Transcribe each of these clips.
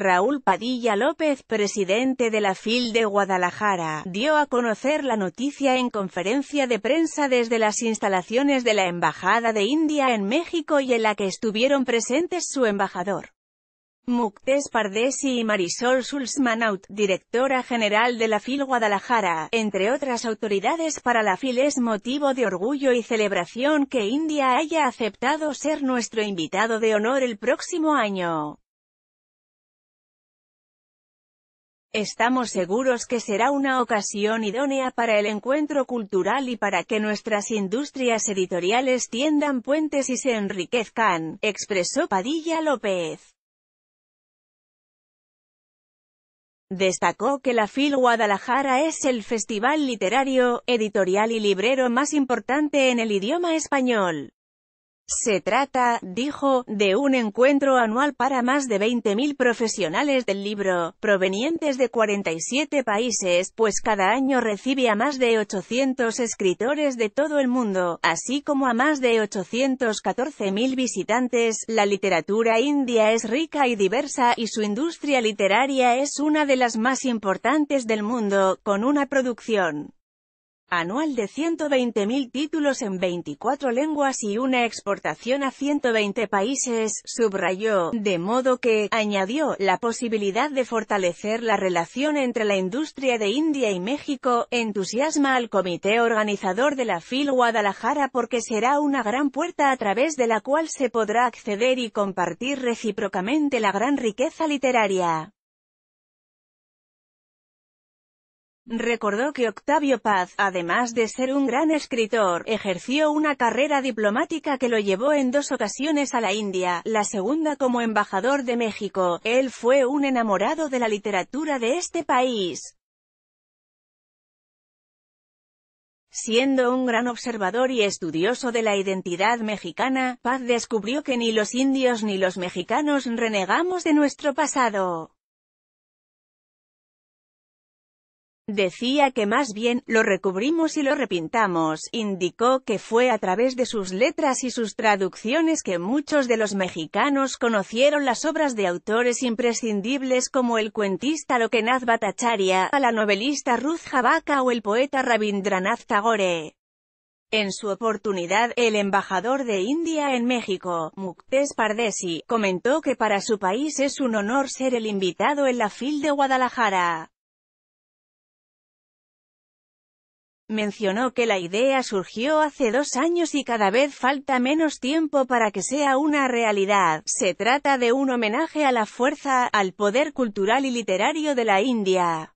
Raúl Padilla López, presidente de la FIL de Guadalajara, dio a conocer la noticia en conferencia de prensa desde las instalaciones de la Embajada de India en México y en la que estuvieron presentes su embajador. Muktes Pardesi y Marisol Sulsmanaut, directora general de la FIL Guadalajara, entre otras autoridades para la FIL es motivo de orgullo y celebración que India haya aceptado ser nuestro invitado de honor el próximo año. Estamos seguros que será una ocasión idónea para el encuentro cultural y para que nuestras industrias editoriales tiendan puentes y se enriquezcan, expresó Padilla López. Destacó que la FIL Guadalajara es el festival literario, editorial y librero más importante en el idioma español. Se trata, dijo, de un encuentro anual para más de 20.000 profesionales del libro, provenientes de 47 países, pues cada año recibe a más de 800 escritores de todo el mundo, así como a más de 814.000 visitantes. La literatura india es rica y diversa y su industria literaria es una de las más importantes del mundo, con una producción anual de 120.000 títulos en 24 lenguas y una exportación a 120 países, subrayó, de modo que, añadió, la posibilidad de fortalecer la relación entre la industria de India y México, entusiasma al comité organizador de la FIL Guadalajara porque será una gran puerta a través de la cual se podrá acceder y compartir recíprocamente la gran riqueza literaria. Recordó que Octavio Paz, además de ser un gran escritor, ejerció una carrera diplomática que lo llevó en dos ocasiones a la India, la segunda como embajador de México. Él fue un enamorado de la literatura de este país. Siendo un gran observador y estudioso de la identidad mexicana, Paz descubrió que ni los indios ni los mexicanos renegamos de nuestro pasado. Decía que más bien, lo recubrimos y lo repintamos, indicó que fue a través de sus letras y sus traducciones que muchos de los mexicanos conocieron las obras de autores imprescindibles como el cuentista Loquenaz Batacharia, a la novelista Ruth Javaca o el poeta Rabindranath Tagore. En su oportunidad, el embajador de India en México, Muktes Pardesi, comentó que para su país es un honor ser el invitado en la FIL de Guadalajara. Mencionó que la idea surgió hace dos años y cada vez falta menos tiempo para que sea una realidad. Se trata de un homenaje a la fuerza, al poder cultural y literario de la India.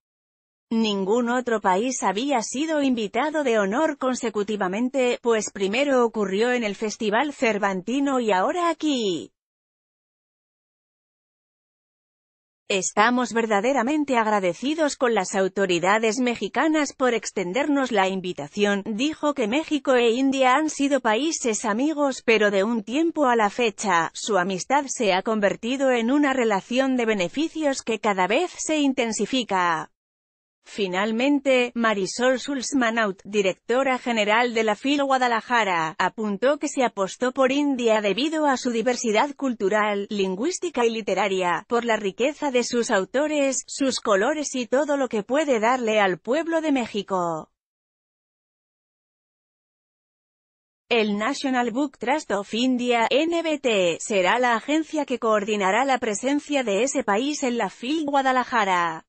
Ningún otro país había sido invitado de honor consecutivamente, pues primero ocurrió en el Festival Cervantino y ahora aquí. Estamos verdaderamente agradecidos con las autoridades mexicanas por extendernos la invitación, dijo que México e India han sido países amigos pero de un tiempo a la fecha, su amistad se ha convertido en una relación de beneficios que cada vez se intensifica. Finalmente, Marisol Sulzmanaut, directora general de la FIL Guadalajara, apuntó que se apostó por India debido a su diversidad cultural, lingüística y literaria, por la riqueza de sus autores, sus colores y todo lo que puede darle al pueblo de México. El National Book Trust of India, NBT, será la agencia que coordinará la presencia de ese país en la FIL Guadalajara.